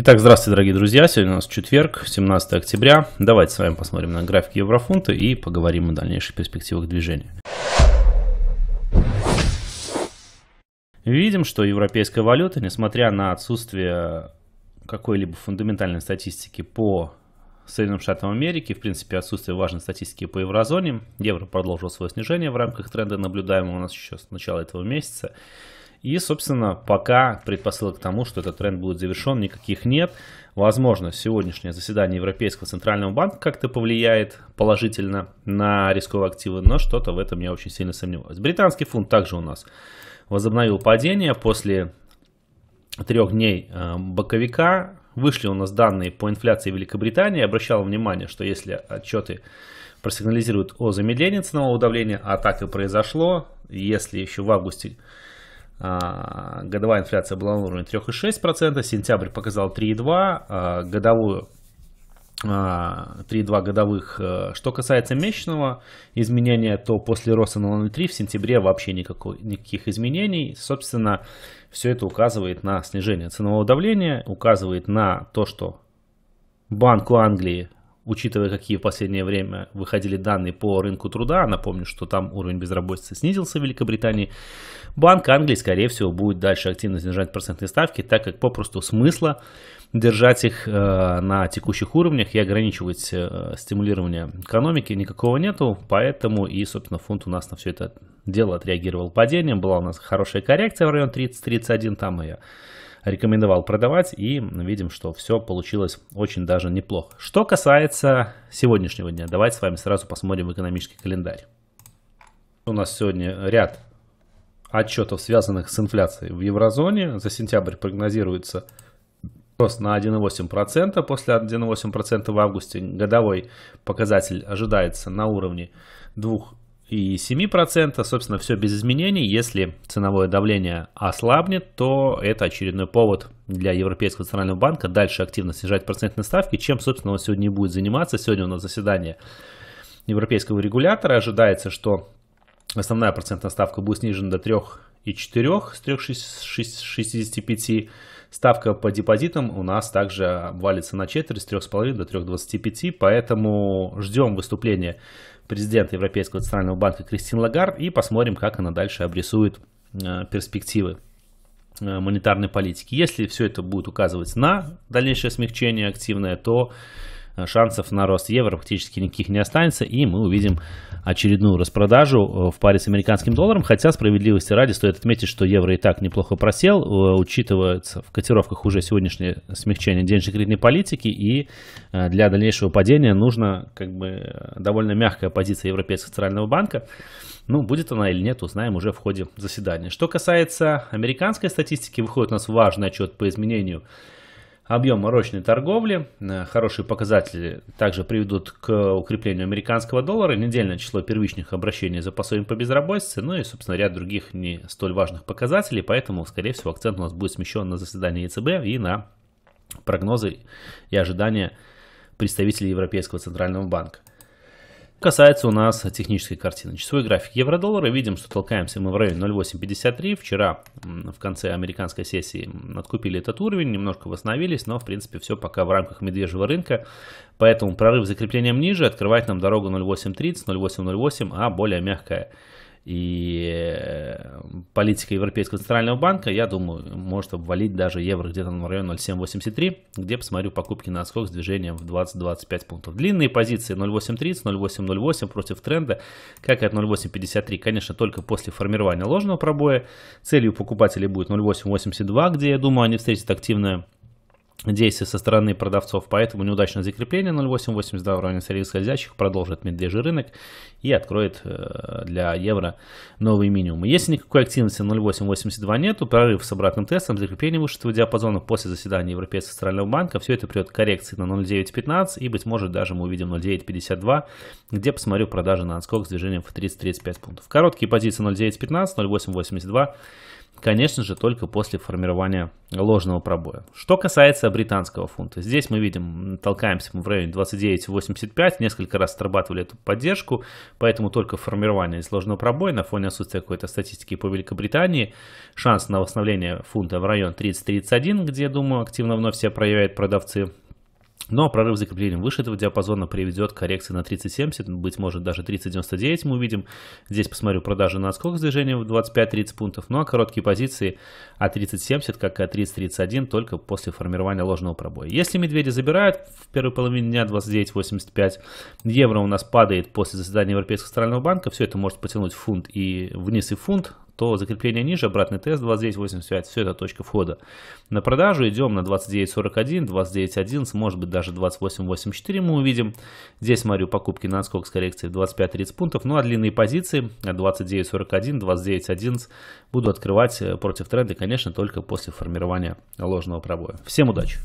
Итак, здравствуйте, дорогие друзья. Сегодня у нас четверг, 17 октября. Давайте с вами посмотрим на график еврофунта и поговорим о дальнейших перспективах движения. Видим, что европейская валюта, несмотря на отсутствие какой-либо фундаментальной статистики по Соединенным Штатам Америки, в принципе, отсутствие важной статистики по еврозоне, евро продолжил свое снижение в рамках тренда, наблюдаемого у нас еще с начала этого месяца. И, собственно, пока предпосылок к тому, что этот тренд будет завершен, никаких нет. Возможно, сегодняшнее заседание Европейского центрального банка как-то повлияет положительно на рисковые активы, но что-то в этом я очень сильно сомневаюсь. Британский фунт также у нас возобновил падение после трех дней э, боковика. Вышли у нас данные по инфляции Великобритании. Обращал внимание, что если отчеты просигнализируют о замедлении ценового давления, а так и произошло, если еще в августе а, годовая инфляция была на уровне 3,6%, сентябрь показал 3,2%, а, годовую 3,2 а, годовых. Что касается месячного изменения, то после роста на 0,3 в сентябре вообще никакой, никаких изменений. Собственно, все это указывает на снижение ценового давления, указывает на то, что Банку Англии учитывая, какие в последнее время выходили данные по рынку труда, напомню, что там уровень безработицы снизился в Великобритании, Банк Англии, скорее всего, будет дальше активно снижать процентные ставки, так как попросту смысла держать их э, на текущих уровнях и ограничивать э, стимулирование экономики никакого нету, поэтому и, собственно, фунт у нас на все это дело отреагировал падением, была у нас хорошая коррекция в район 30-31, там ее рекомендовал продавать, и видим, что все получилось очень даже неплохо. Что касается сегодняшнего дня, давайте с вами сразу посмотрим экономический календарь. У нас сегодня ряд отчетов, связанных с инфляцией в еврозоне. За сентябрь прогнозируется рост на 1,8%, после 1,8% в августе годовой показатель ожидается на уровне 2 и 7%, собственно, все без изменений. Если ценовое давление ослабнет, то это очередной повод для Европейского центрального банка дальше активно снижать процентные ставки, чем, собственно, он сегодня и будет заниматься. Сегодня у нас заседание европейского регулятора. Ожидается, что основная процентная ставка будет снижена до 3,4 с 3,65. Ставка по депозитам у нас также обвалится на четверть с 3,5 до 3,25, поэтому ждем выступления Президент Европейского центрального банка Кристин Лагард и посмотрим, как она дальше обрисует э, перспективы э, монетарной политики. Если все это будет указывать на дальнейшее смягчение активное, то шансов на рост евро практически никаких не останется, и мы увидим очередную распродажу э, в паре с американским долларом, хотя справедливости ради стоит отметить, что евро и так неплохо просел, э, учитывается в котировках уже сегодняшнее смягчение денежно-кредитной политики, и э, для дальнейшего падения нужно как бы довольно мягкая позиция Европейского центрального банка, ну, будет она или нет, узнаем уже в ходе заседания. Что касается американской статистики, выходит у нас важный отчет по изменению объем морочной торговли. Э, хорошие показатели также приведут к укреплению американского доллара, недельное число первичных обращений за пособием по безработице, ну и, собственно, ряд других не столь важных показателей, поэтому, скорее всего, акцент у нас будет смещен на заседание ЕЦБ и на прогнозы и ожидания представителей Европейского Центрального Банка. Касается у нас технической картины. Часовой график евро-доллара. Видим, что толкаемся мы в районе 0.853. Вчера в конце американской сессии откупили этот уровень, немножко восстановились, но в принципе все пока в рамках медвежьего рынка. Поэтому прорыв с закреплением ниже открывает нам дорогу 0.830, 0.808, а более мягкая и э, политика Европейского центрального банка, я думаю, может обвалить даже евро где-то на район 0,783, где посмотрю покупки на скок с движением в 20-25 пунктов. Длинные позиции 0,830, 0,808 против тренда, как и от 0,853, конечно, только после формирования ложного пробоя. Целью покупателей будет 0,882, где, я думаю, они встретят активное действия со стороны продавцов, поэтому неудачное закрепление 0,882 уровня среди скользящих продолжит медвежий рынок и откроет э, для евро новые минимумы. Если никакой активности 0,882 нету, прорыв с обратным тестом, закрепление выше этого диапазона после заседания Европейского центрального банка, все это придет к коррекции на 0,915 и, быть может, даже мы увидим 0,952, где посмотрю продажи на отскок с движением в 30-35 пунктов. Короткие позиции 0,915, 0,882 конечно же, только после формирования ложного пробоя. Что касается британского фунта, здесь мы видим, толкаемся мы в районе 29.85, несколько раз отрабатывали эту поддержку, поэтому только формирование из ложного пробоя на фоне отсутствия какой-то статистики по Великобритании, шанс на восстановление фунта в район 30.31, где, думаю, активно вновь все проявляют продавцы но прорыв с закреплением выше этого диапазона приведет к коррекции на 30.70, быть может даже 30.99 мы увидим. Здесь посмотрю продажи на отскок с движением в 25-30 пунктов, ну а короткие позиции от 30.70, как и от 30.31, только после формирования ложного пробоя. Если медведи забирают в первой половине дня 29.85, евро у нас падает после заседания Европейского центрального банка, все это может потянуть фунт и вниз и фунт, то закрепление ниже, обратный тест 29.85, все это точка входа. На продажу идем на 29.41, 29.11, может быть даже 28.84 мы увидим. Здесь смотрю покупки на отскок с коррекцией 25-30 пунктов, ну а длинные позиции 29.41, 29.11 буду открывать э, против тренда, конечно, только после формирования ложного пробоя. Всем удачи!